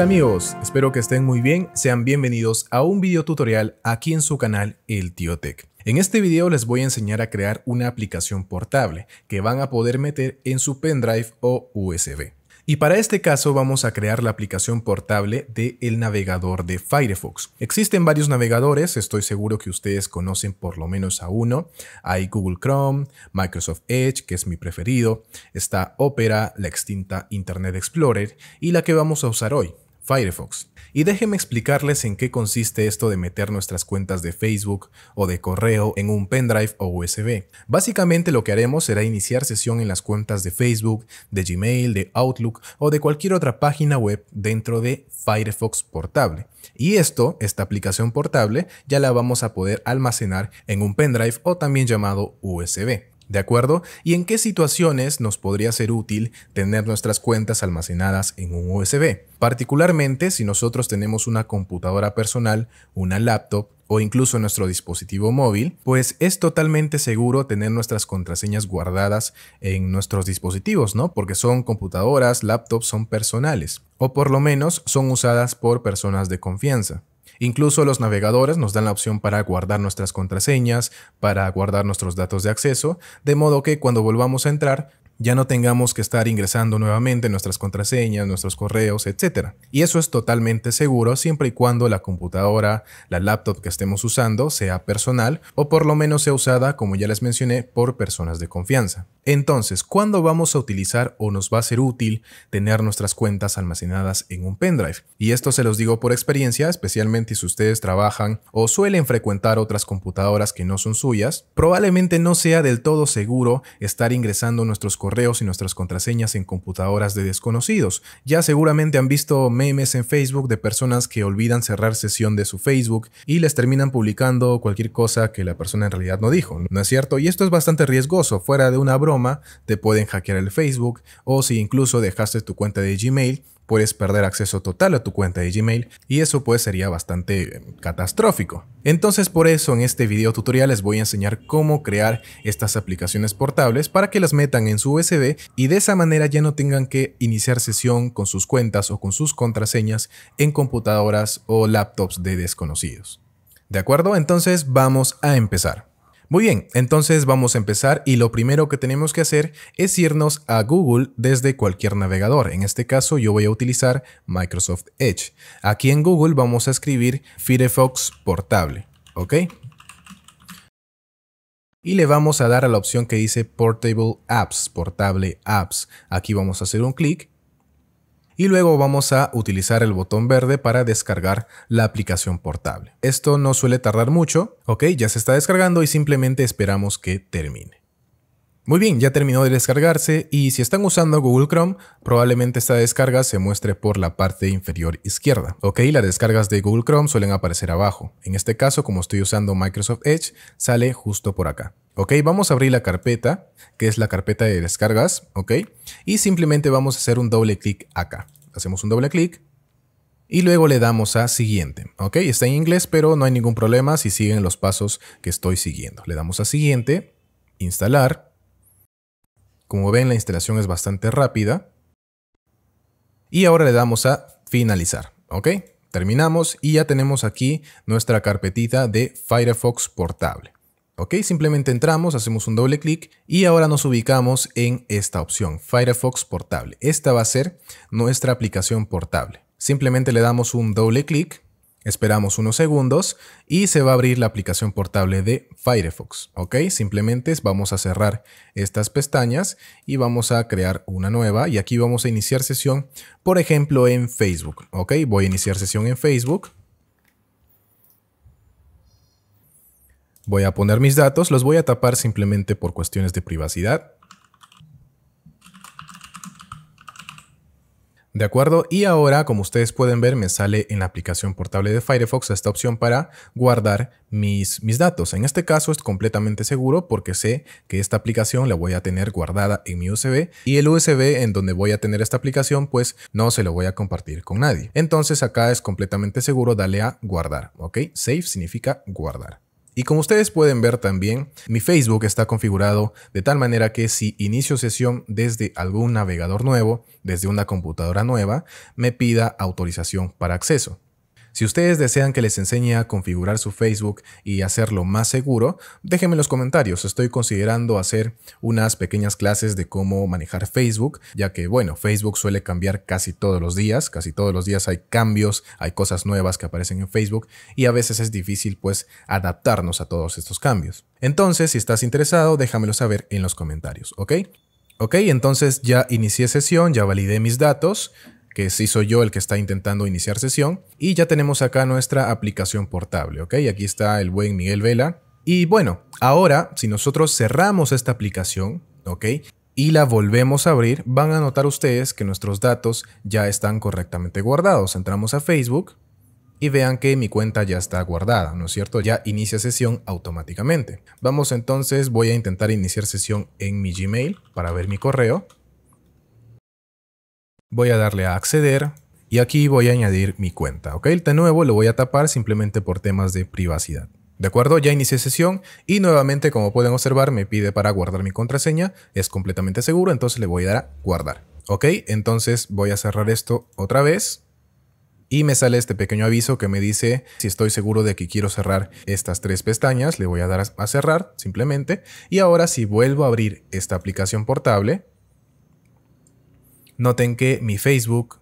amigos? Espero que estén muy bien, sean bienvenidos a un video tutorial aquí en su canal El Tío Tech. En este video les voy a enseñar a crear una aplicación portable que van a poder meter en su pendrive o USB. Y para este caso vamos a crear la aplicación portable del el navegador de Firefox. Existen varios navegadores, estoy seguro que ustedes conocen por lo menos a uno. Hay Google Chrome, Microsoft Edge, que es mi preferido, está Opera, la extinta Internet Explorer y la que vamos a usar hoy, Firefox. Y déjenme explicarles en qué consiste esto de meter nuestras cuentas de Facebook o de correo en un pendrive o USB. Básicamente lo que haremos será iniciar sesión en las cuentas de Facebook, de Gmail, de Outlook o de cualquier otra página web dentro de Firefox portable. Y esto, esta aplicación portable, ya la vamos a poder almacenar en un pendrive o también llamado USB. ¿de acuerdo? ¿Y en qué situaciones nos podría ser útil tener nuestras cuentas almacenadas en un USB? Particularmente si nosotros tenemos una computadora personal, una laptop o incluso nuestro dispositivo móvil, pues es totalmente seguro tener nuestras contraseñas guardadas en nuestros dispositivos, ¿no? Porque son computadoras, laptops, son personales, o por lo menos son usadas por personas de confianza. Incluso los navegadores nos dan la opción para guardar nuestras contraseñas, para guardar nuestros datos de acceso, de modo que cuando volvamos a entrar ya no tengamos que estar ingresando nuevamente nuestras contraseñas, nuestros correos, etc. Y eso es totalmente seguro siempre y cuando la computadora, la laptop que estemos usando sea personal o por lo menos sea usada, como ya les mencioné, por personas de confianza. Entonces, ¿cuándo vamos a utilizar o nos va a ser útil tener nuestras cuentas almacenadas en un pendrive? Y esto se los digo por experiencia, especialmente si ustedes trabajan o suelen frecuentar otras computadoras que no son suyas, probablemente no sea del todo seguro estar ingresando nuestros correos y nuestras contraseñas en computadoras de desconocidos. Ya seguramente han visto memes en Facebook de personas que olvidan cerrar sesión de su Facebook y les terminan publicando cualquier cosa que la persona en realidad no dijo, ¿no es cierto? Y esto es bastante riesgoso, fuera de una broma, te pueden hackear el Facebook o si incluso dejaste tu cuenta de Gmail, puedes perder acceso total a tu cuenta de Gmail y eso pues sería bastante eh, catastrófico. Entonces por eso en este video tutorial les voy a enseñar cómo crear estas aplicaciones portables para que las metan en su USB y de esa manera ya no tengan que iniciar sesión con sus cuentas o con sus contraseñas en computadoras o laptops de desconocidos. ¿De acuerdo? Entonces vamos a empezar. Muy bien, entonces vamos a empezar y lo primero que tenemos que hacer es irnos a Google desde cualquier navegador. En este caso yo voy a utilizar Microsoft Edge. Aquí en Google vamos a escribir Firefox Portable, ¿ok? Y le vamos a dar a la opción que dice Portable Apps, Portable Apps. Aquí vamos a hacer un clic y luego vamos a utilizar el botón verde para descargar la aplicación portable. Esto no suele tardar mucho, ok, ya se está descargando y simplemente esperamos que termine. Muy bien, ya terminó de descargarse y si están usando Google Chrome, probablemente esta descarga se muestre por la parte inferior izquierda. Ok, las descargas de Google Chrome suelen aparecer abajo. En este caso, como estoy usando Microsoft Edge, sale justo por acá. Ok, vamos a abrir la carpeta, que es la carpeta de descargas, ok, y simplemente vamos a hacer un doble clic acá. Hacemos un doble clic y luego le damos a siguiente. Ok, está en inglés, pero no hay ningún problema si siguen los pasos que estoy siguiendo. Le damos a siguiente, instalar como ven, la instalación es bastante rápida. Y ahora le damos a finalizar, ¿ok? Terminamos y ya tenemos aquí nuestra carpetita de Firefox portable. ¿Ok? Simplemente entramos, hacemos un doble clic y ahora nos ubicamos en esta opción, Firefox portable. Esta va a ser nuestra aplicación portable. Simplemente le damos un doble clic Esperamos unos segundos y se va a abrir la aplicación portable de Firefox, ¿ok? Simplemente vamos a cerrar estas pestañas y vamos a crear una nueva y aquí vamos a iniciar sesión, por ejemplo, en Facebook, ¿ok? Voy a iniciar sesión en Facebook. Voy a poner mis datos, los voy a tapar simplemente por cuestiones de privacidad. ¿De acuerdo? Y ahora, como ustedes pueden ver, me sale en la aplicación portable de Firefox esta opción para guardar mis, mis datos. En este caso es completamente seguro porque sé que esta aplicación la voy a tener guardada en mi USB y el USB en donde voy a tener esta aplicación pues no se lo voy a compartir con nadie. Entonces acá es completamente seguro, dale a guardar, ¿ok? Save significa guardar. Y como ustedes pueden ver también, mi Facebook está configurado de tal manera que si inicio sesión desde algún navegador nuevo, desde una computadora nueva, me pida autorización para acceso. Si ustedes desean que les enseñe a configurar su Facebook y hacerlo más seguro, déjenme en los comentarios. Estoy considerando hacer unas pequeñas clases de cómo manejar Facebook, ya que, bueno, Facebook suele cambiar casi todos los días. Casi todos los días hay cambios, hay cosas nuevas que aparecen en Facebook y a veces es difícil, pues, adaptarnos a todos estos cambios. Entonces, si estás interesado, déjamelo saber en los comentarios, ¿ok? Ok, entonces ya inicié sesión, ya validé mis datos que sí soy yo el que está intentando iniciar sesión. Y ya tenemos acá nuestra aplicación portable, ¿ok? Aquí está el buen Miguel Vela. Y bueno, ahora si nosotros cerramos esta aplicación, ¿ok? y la volvemos a abrir, van a notar ustedes que nuestros datos ya están correctamente guardados. Entramos a Facebook y vean que mi cuenta ya está guardada, ¿no es cierto? Ya inicia sesión automáticamente. Vamos entonces, voy a intentar iniciar sesión en mi Gmail para ver mi correo. Voy a darle a acceder y aquí voy a añadir mi cuenta. Ok, de nuevo lo voy a tapar simplemente por temas de privacidad. De acuerdo, ya inicié sesión y nuevamente como pueden observar me pide para guardar mi contraseña, es completamente seguro, entonces le voy a dar a guardar. Ok, entonces voy a cerrar esto otra vez y me sale este pequeño aviso que me dice si estoy seguro de que quiero cerrar estas tres pestañas, le voy a dar a cerrar simplemente y ahora si vuelvo a abrir esta aplicación portable, Noten que mi Facebook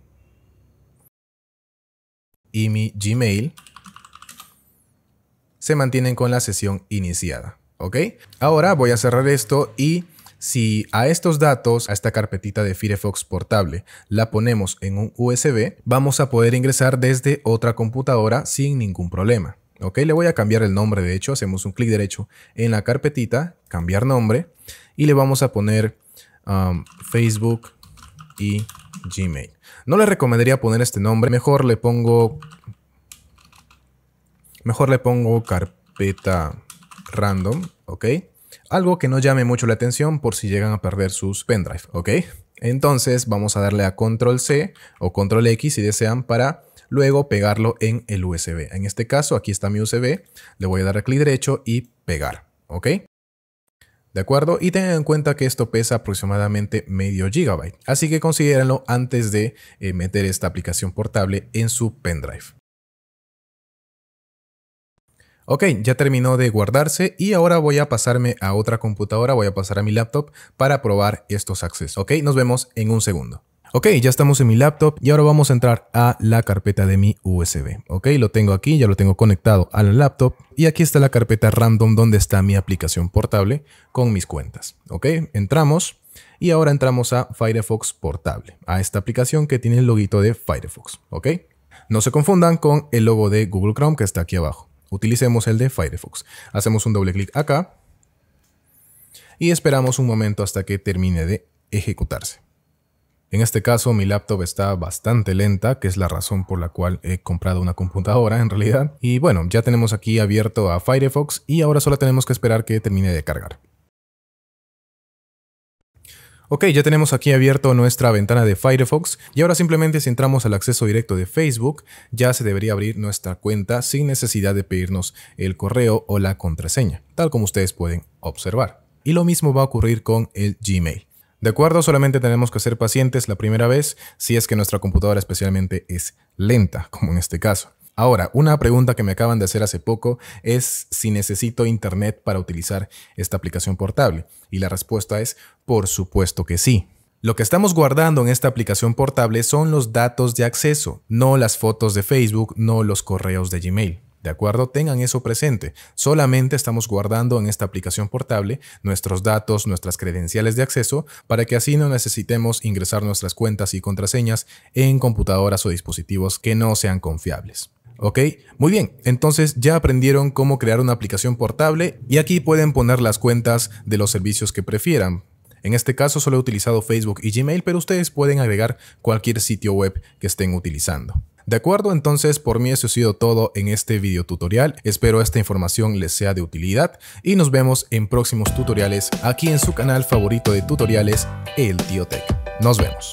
y mi Gmail se mantienen con la sesión iniciada. ¿Ok? Ahora voy a cerrar esto y si a estos datos, a esta carpetita de Firefox portable, la ponemos en un USB, vamos a poder ingresar desde otra computadora sin ningún problema. ¿Ok? Le voy a cambiar el nombre, de hecho, hacemos un clic derecho en la carpetita, cambiar nombre, y le vamos a poner um, Facebook Gmail. No le recomendaría poner este nombre, mejor le pongo mejor le pongo carpeta random, ¿ok? Algo que no llame mucho la atención por si llegan a perder sus pendrive, ¿ok? Entonces vamos a darle a control C o control X si desean para luego pegarlo en el USB. En este caso aquí está mi USB, le voy a dar clic derecho y pegar, ¿ok? ¿De acuerdo? Y tengan en cuenta que esto pesa aproximadamente medio gigabyte. Así que considérenlo antes de eh, meter esta aplicación portable en su pendrive. Ok, ya terminó de guardarse y ahora voy a pasarme a otra computadora, voy a pasar a mi laptop para probar estos accesos. Ok, nos vemos en un segundo. Ok, ya estamos en mi laptop y ahora vamos a entrar a la carpeta de mi USB. Ok, lo tengo aquí, ya lo tengo conectado a la laptop y aquí está la carpeta random donde está mi aplicación portable con mis cuentas. Ok, entramos y ahora entramos a Firefox Portable, a esta aplicación que tiene el loguito de Firefox. Ok, no se confundan con el logo de Google Chrome que está aquí abajo. Utilicemos el de Firefox. Hacemos un doble clic acá y esperamos un momento hasta que termine de ejecutarse. En este caso mi laptop está bastante lenta, que es la razón por la cual he comprado una computadora en realidad. Y bueno, ya tenemos aquí abierto a Firefox y ahora solo tenemos que esperar que termine de cargar. Ok, ya tenemos aquí abierto nuestra ventana de Firefox y ahora simplemente si entramos al acceso directo de Facebook ya se debería abrir nuestra cuenta sin necesidad de pedirnos el correo o la contraseña, tal como ustedes pueden observar. Y lo mismo va a ocurrir con el Gmail. De acuerdo, solamente tenemos que ser pacientes la primera vez si es que nuestra computadora especialmente es lenta, como en este caso. Ahora, una pregunta que me acaban de hacer hace poco es si necesito internet para utilizar esta aplicación portable. Y la respuesta es, por supuesto que sí. Lo que estamos guardando en esta aplicación portable son los datos de acceso, no las fotos de Facebook, no los correos de Gmail. ¿De acuerdo? Tengan eso presente. Solamente estamos guardando en esta aplicación portable nuestros datos, nuestras credenciales de acceso, para que así no necesitemos ingresar nuestras cuentas y contraseñas en computadoras o dispositivos que no sean confiables. ¿Ok? Muy bien, entonces ya aprendieron cómo crear una aplicación portable y aquí pueden poner las cuentas de los servicios que prefieran. En este caso solo he utilizado Facebook y Gmail, pero ustedes pueden agregar cualquier sitio web que estén utilizando. De acuerdo, entonces por mí eso ha sido todo en este video tutorial. Espero esta información les sea de utilidad y nos vemos en próximos tutoriales aquí en su canal favorito de tutoriales, El Tío Nos vemos.